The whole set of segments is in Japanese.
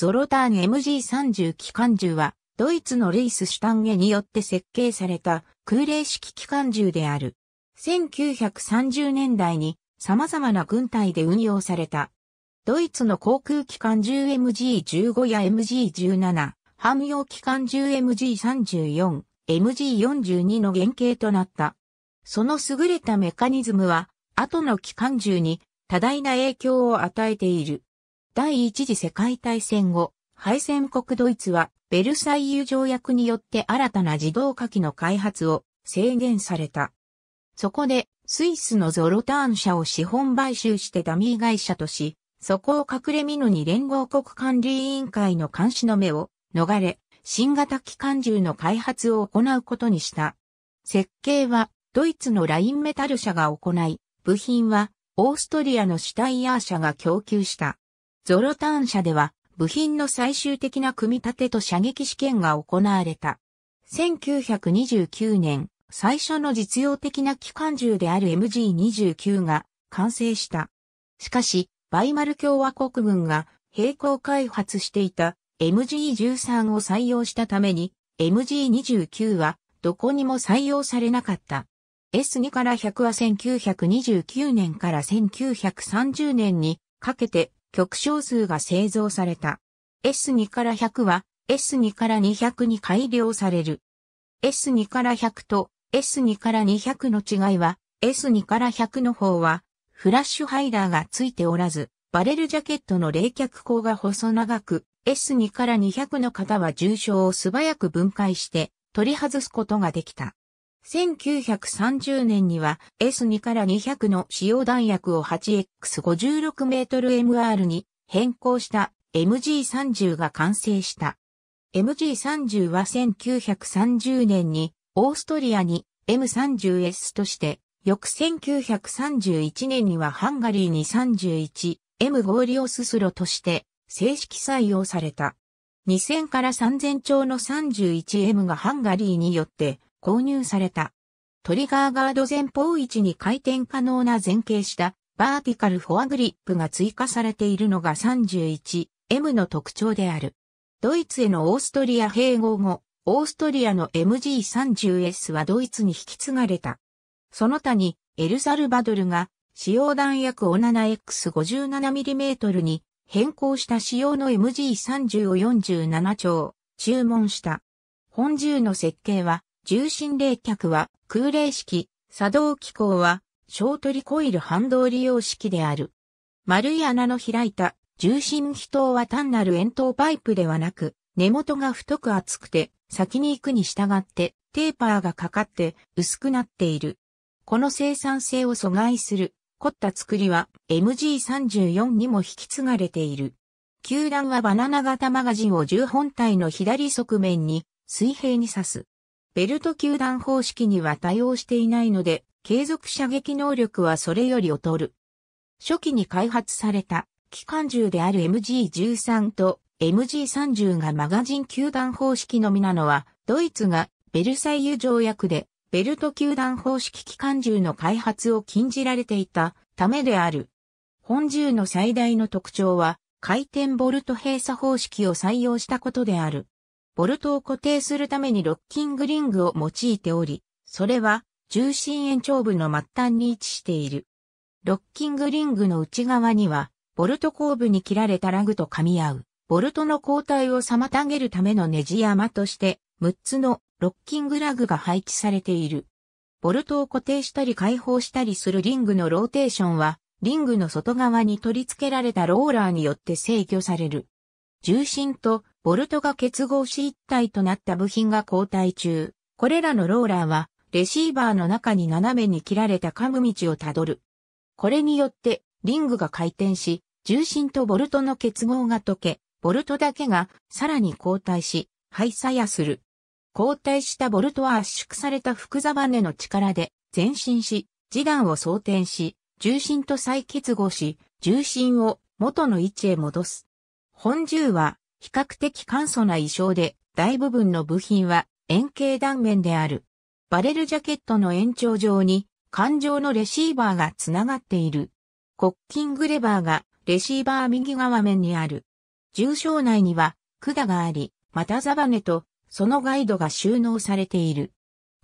ゾロターン MG30 機関銃は、ドイツのレイス・シュタンゲによって設計された空冷式機関銃である。1930年代に様々な軍隊で運用された。ドイツの航空機関銃 MG15 や MG17、汎用機関銃 MG34、MG42 の原型となった。その優れたメカニズムは、後の機関銃に多大な影響を与えている。第一次世界大戦後、敗戦国ドイツはベルサイユ条約によって新たな自動火器の開発を制限された。そこでスイスのゾロターン社を資本買収してダミー会社とし、そこを隠れ蓑に連合国管理委員会の監視の目を逃れ、新型機関銃の開発を行うことにした。設計はドイツのラインメタル社が行い、部品はオーストリアのシュタイヤー社が供給した。ゾロターン社では部品の最終的な組み立てと射撃試験が行われた。1929年、最初の実用的な機関銃である MG29 が完成した。しかし、バイマル共和国軍が並行開発していた MG13 を採用したために MG29 はどこにも採用されなかった。S2 から100は1929年から1930年にかけて極小数が製造された。S2 から100は S2 から200に改良される。S2 から100と S2 から200の違いは S2 から100の方はフラッシュハイダーがついておらず、バレルジャケットの冷却口が細長く、S2 から200の方は重症を素早く分解して取り外すことができた。1930年には S2 から200の使用弾薬を 8X56mmR に変更した MG30 が完成した。MG30 は1930年にオーストリアに M30S として、翌1931年にはハンガリーに 31M ゴーリオススロとして正式採用された。2000から3000兆の 31M がハンガリーによって購入された。トリガーガード前方位置に回転可能な前傾したバーティカルフォアグリップが追加されているのが 31M の特徴である。ドイツへのオーストリア併合後、オーストリアの MG30S はドイツに引き継がれた。その他にエルサルバドルが使用弾薬を 7X57mm に変更した使用の MG30 を47丁注文した。本銃の設計は重心冷却は空冷式、作動機構は小取コイル反動利用式である。丸い穴の開いた重心気筒は単なる円筒パイプではなく、根元が太く厚くて、先に行くに従ってテーパーがかかって薄くなっている。この生産性を阻害する凝った作りは MG34 にも引き継がれている。球団はバナナ型マガジンを10本体の左側面に水平に刺す。ベルト球団方式には対応していないので、継続射撃能力はそれより劣る。初期に開発された機関銃である MG13 と MG30 がマガジン球団方式のみなのは、ドイツがベルサイユ条約でベルト球団方式機関銃の開発を禁じられていたためである。本銃の最大の特徴は回転ボルト閉鎖方式を採用したことである。ボルトを固定するためにロッキングリングを用いており、それは重心延長部の末端に位置している。ロッキングリングの内側には、ボルト後部に切られたラグと噛み合う、ボルトの交代を妨げるためのネジ山として、6つのロッキングラグが配置されている。ボルトを固定したり解放したりするリングのローテーションは、リングの外側に取り付けられたローラーによって制御される。重心とボルトが結合し一体となった部品が交代中。これらのローラーは、レシーバーの中に斜めに切られたカム道をたどる。これによって、リングが回転し、重心とボルトの結合が溶け、ボルトだけがさらに後退し、廃作やする。後退したボルトは圧縮された複座バネの力で前進し、次段を装填し、重心と再結合し、重心を元の位置へ戻す。本銃は比較的簡素な衣装で、大部分の部品は円形断面である。バレルジャケットの延長上に、感情のレシーバーがつながっている。コッキングレバーがレシーバー右側面にある。重症内には管があり、股ザバネとそのガイドが収納されている。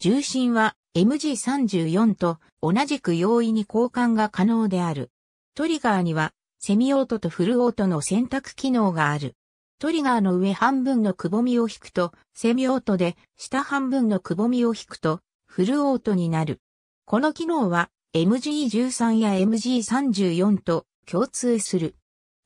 重心は MG34 と同じく容易に交換が可能である。トリガーにはセミオートとフルオートの選択機能がある。トリガーの上半分のくぼみを引くと、セミオートで、下半分のくぼみを引くと、フルオートになる。この機能は、MG13 や MG34 と共通する。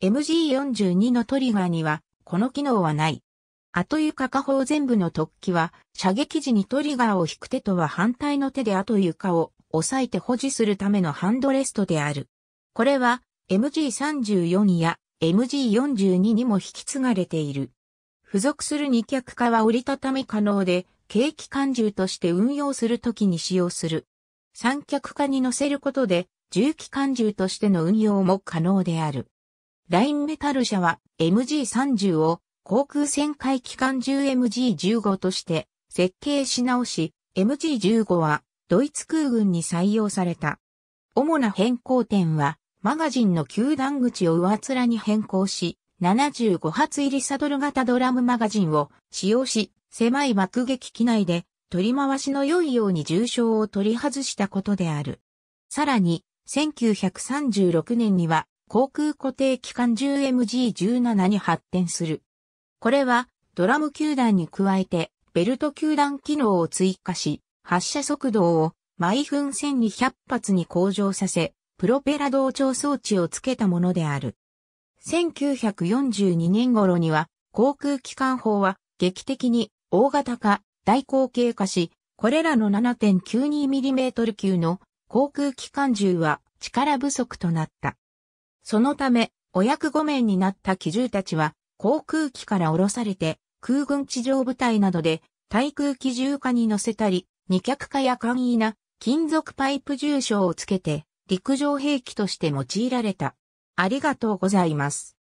MG42 のトリガーには、この機能はない。後床下方全部の突起は、射撃時にトリガーを引く手とは反対の手で後床を押さえて保持するためのハンドレストである。これは、MG34 や MG42 にも引き継がれている。付属する二脚化は折りたたみ可能で、軽機関銃として運用するときに使用する。三脚化に乗せることで、重機関銃としての運用も可能である。ラインメタル社は MG30 を航空旋回機関銃 MG15 として設計し直し、MG15 はドイツ空軍に採用された。主な変更点はマガジンの球団口を上面に変更し、75発入りサドル型ドラムマガジンを使用し、狭い爆撃機内で取り回しの良いように重傷を取り外したことである。さらに、1936年には航空固定機関 10MG17 に発展する。これはドラム球団に加えてベルト球団機能を追加し、発射速度を毎分1200発に向上させ、プロペラ同調装置をつけたものである。1942年頃には、航空機関砲は劇的に大型化、大口径化し、これらの 7.92mm 級の航空機関銃は力不足となった。そのため、お役御免になった機銃たちは、航空機から降ろされて、空軍地上部隊などで、対空機銃化に乗せたり、二脚化や簡易な金属パイプ重傷をつけて、陸上兵器として用いられた。ありがとうございます。